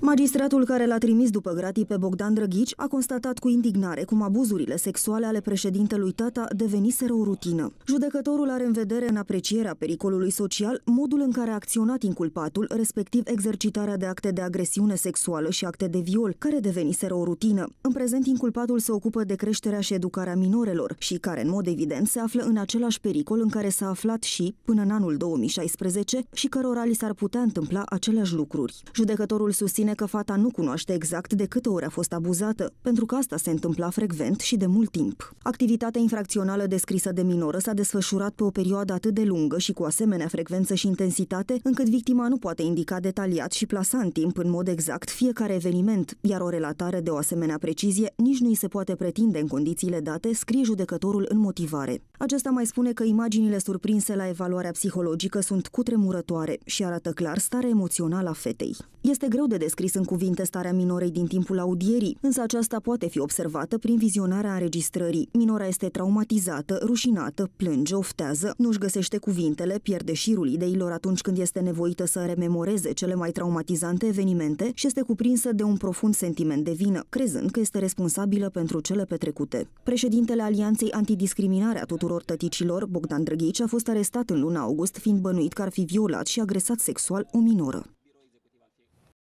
Magistratul care l-a trimis după gratii pe Bogdan Drăghici a constatat cu indignare cum abuzurile sexuale ale președintelui Tata deveniseră o rutină. Judecătorul are în vedere în aprecierea pericolului social modul în care a acționat inculpatul, respectiv exercitarea de acte de agresiune sexuală și acte de viol, care deveniseră o rutină. În prezent, inculpatul se ocupă de creșterea și educarea minorelor și care, în mod evident, se află în același pericol în care s-a aflat și, până în anul 2016, și cărora li s-ar putea întâmpla aceleași lucruri. Judecătorul susține bine că fata nu cunoaște exact de câte ori a fost abuzată, pentru că asta se întâmpla frecvent și de mult timp. Activitatea infracțională descrisă de minoră s-a desfășurat pe o perioadă atât de lungă și cu asemenea frecvență și intensitate, încât victima nu poate indica detaliat și plasa în timp în mod exact fiecare eveniment, iar o relatare de o asemenea precizie nici nu îi se poate pretinde în condițiile date, scrie judecătorul în motivare. Acesta mai spune că imaginile surprinse la evaluarea psihologică sunt cutremurătoare și arată clar starea emoțională a fetei. Este greu de descris descris în cuvinte starea minorei din timpul audierii, însă aceasta poate fi observată prin vizionarea înregistrării. Minora este traumatizată, rușinată, plânge, oftează, nu-și găsește cuvintele, pierde șirul ideilor atunci când este nevoită să rememoreze cele mai traumatizante evenimente și este cuprinsă de un profund sentiment de vină, crezând că este responsabilă pentru cele petrecute. Președintele Alianței Antidiscriminare a tuturor tăticilor, Bogdan Drăghici, a fost arestat în luna august, fiind bănuit că ar fi violat și agresat sexual o minoră.